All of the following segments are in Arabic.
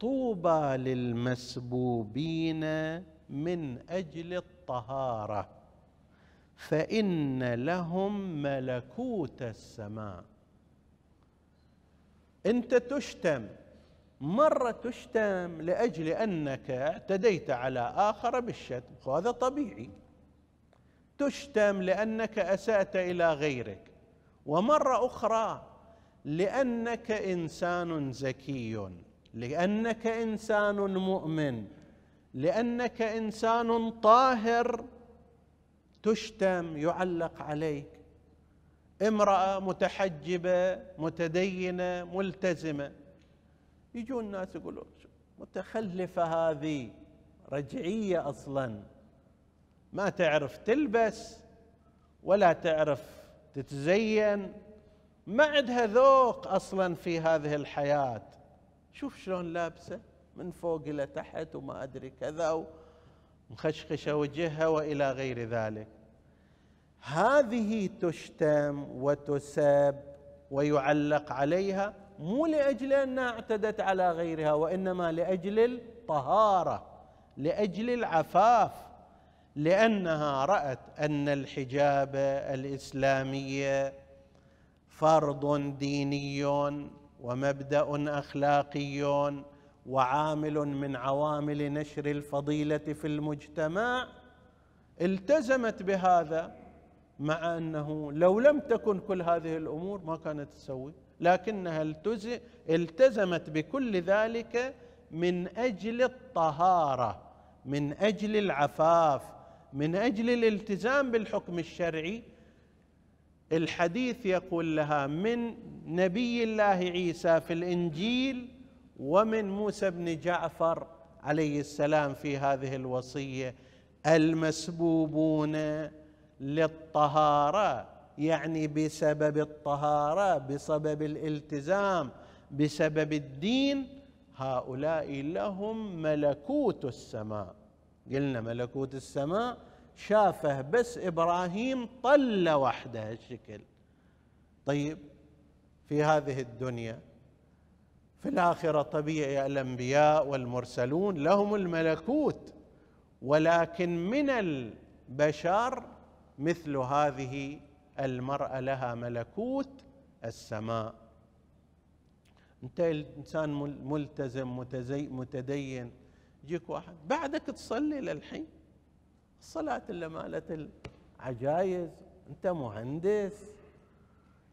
طوبى للمسبوبين من اجل الطهاره فان لهم ملكوت السماء انت تشتم مره تشتم لاجل انك اعتديت على اخر بالشتم وهذا طبيعي تشتم لانك اسات الى غيرك ومره اخرى لانك انسان زكي لانك انسان مؤمن لانك انسان طاهر تشتم يعلق عليك امراه متحجبه متدينه ملتزمه يجون الناس يقولون متخلفه هذه رجعيه اصلا ما تعرف تلبس ولا تعرف تتزين ما عندها ذوق اصلا في هذه الحياه شوف شلون لابسه من فوق الى تحت وما ادري كذا ومخشخشه وجهها والى غير ذلك هذه تشتم وتسب ويعلق عليها مو لاجل انها اعتدت على غيرها وانما لاجل الطهاره لاجل العفاف لانها رات ان الحجاب الاسلامي فرض ديني ومبدا اخلاقي وعامل من عوامل نشر الفضيله في المجتمع التزمت بهذا مع انه لو لم تكن كل هذه الامور ما كانت تسوي لكنها التزمت بكل ذلك من اجل الطهاره من اجل العفاف من اجل الالتزام بالحكم الشرعي الحديث يقول لها من نبي الله عيسى في الانجيل ومن موسى بن جعفر عليه السلام في هذه الوصيه المسبوبون للطهاره يعني بسبب الطهاره بسبب الالتزام بسبب الدين هؤلاء لهم ملكوت السماء قلنا ملكوت السماء شافه بس ابراهيم طل وحده هالشكل طيب في هذه الدنيا في الاخره طبيعي الانبياء والمرسلون لهم الملكوت ولكن من البشر مثل هذه المراه لها ملكوت السماء انت انسان ملتزم متدين يجيك واحد بعدك تصلي للحين الصلاة إلا مالت العجايز أنت مهندس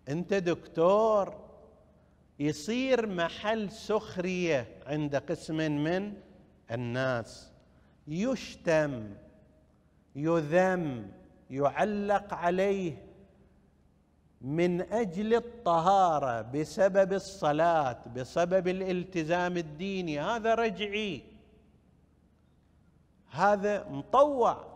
أنت دكتور يصير محل سخرية عند قسم من الناس يشتم يذم يعلق عليه من اجل الطهاره بسبب الصلاه بسبب الالتزام الديني هذا رجعي هذا مطوع